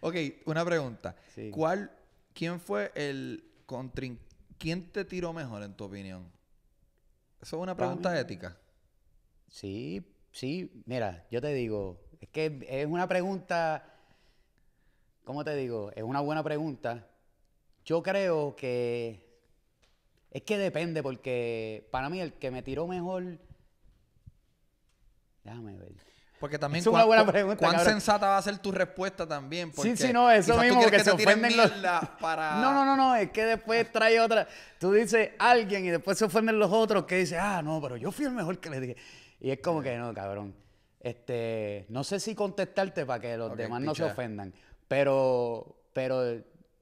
ok, una pregunta. ¿Cuál, quién fue el contrin? ¿Quién te tiró mejor en tu opinión? Eso es una pregunta ética. Sí, sí. Mira, yo te digo, es que es una pregunta, ¿cómo te digo? Es una buena pregunta. Yo creo que es que depende, porque para mí el que me tiró mejor. Déjame ver. Porque también, es buena pregunta. ¿Cuán sensata va a ser tu respuesta también? sí, sí, no, eso mismo, porque se ofenden los. Para... No, no, no, no, es que después trae otra. Tú dices alguien y después se ofenden los otros que dicen, ah, no, pero yo fui el mejor que le dije. Y es como que no, cabrón. Este, no sé si contestarte para que los demás no se ofendan, pero, pero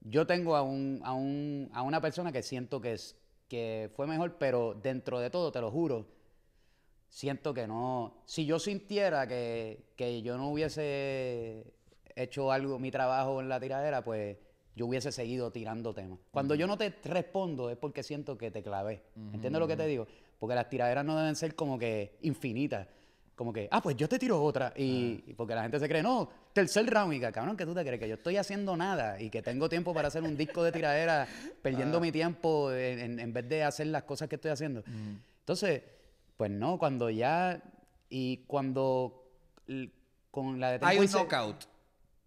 yo tengo a, un, a, un, a una persona que siento que, es, que fue mejor, pero dentro de todo, te lo juro, siento que no. Si yo sintiera que, yo no hubiese hecho algo, mi trabajo en la tiradera, pues yo hubiese seguido tirando temas. Cuando yo no te respondo es porque siento que te clavé. ¿Entiendes lo que te digo? Porque las tiraderas no deben ser como que infinitas. Como que, ah, pues yo te tiro otra. Y, porque la gente se cree, no, tercer round. Y que, cabrón, que tú te crees que yo estoy haciendo nada y que tengo tiempo para hacer un disco de tiradera perdiendo mi tiempo en, vez de hacer las cosas que estoy haciendo. Entonces, pues no, cuando ya. Y cuando. Con la de Hay un knockout.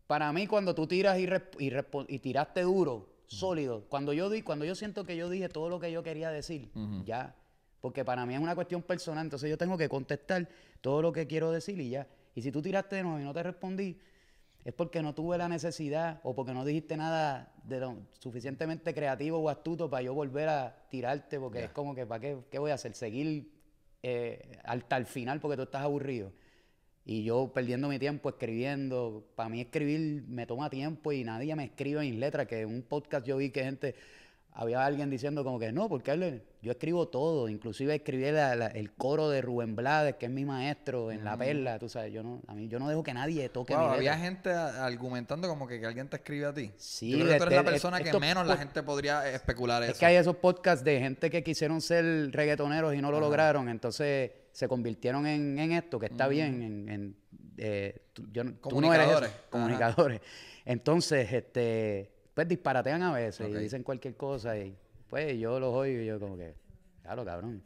Para mí, cuando tú tiras y, y, y tiraste duro, sólido, cuando yo, di cuando yo siento que yo dije todo lo que yo quería decir, ya. Porque para mí es una cuestión personal, entonces yo tengo que contestar todo lo que quiero decir y ya. Y si tú tiraste de nuevo y no te respondí, es porque no tuve la necesidad o porque no dijiste nada de lo suficientemente creativo o astuto para yo volver a tirarte, porque es como que, ¿para qué, qué voy a hacer? Seguir eh, hasta el final porque tú estás aburrido. Y yo perdiendo mi tiempo escribiendo. Para mí escribir me toma tiempo y nadie me escribe en letra Que en un podcast yo vi que gente había alguien diciendo como que no, porque yo escribo todo, inclusive escribí el coro de Rubén Blades, que es mi maestro en La mm. Perla, tú sabes, yo no, a mí, yo no dejo que nadie toque mi letra. Había gente argumentando como que, alguien te escribe a ti. Sí, yo tú eres este, la persona este, que menos la gente podría especular es eso. Es que hay esos podcasts de gente que quisieron ser reggaetoneros y no lo lograron, entonces se convirtieron en, esto, que está mm. bien, en, eh, comunicadores. comunicadores. Entonces, este pues disparatean a veces y dicen cualquier cosa y pues yo los oigo y yo como que, claro, cabrón.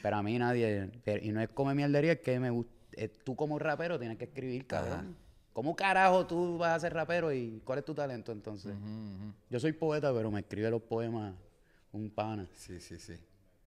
Pero a mí nadie, y no es come mierdería, es que me gusta, eh, tú como rapero tienes que escribir, cabrón. ¿Cómo carajo tú vas a ser rapero y cuál es tu talento entonces? Yo soy poeta, pero me escribe los poemas un pana. Sí, sí, sí.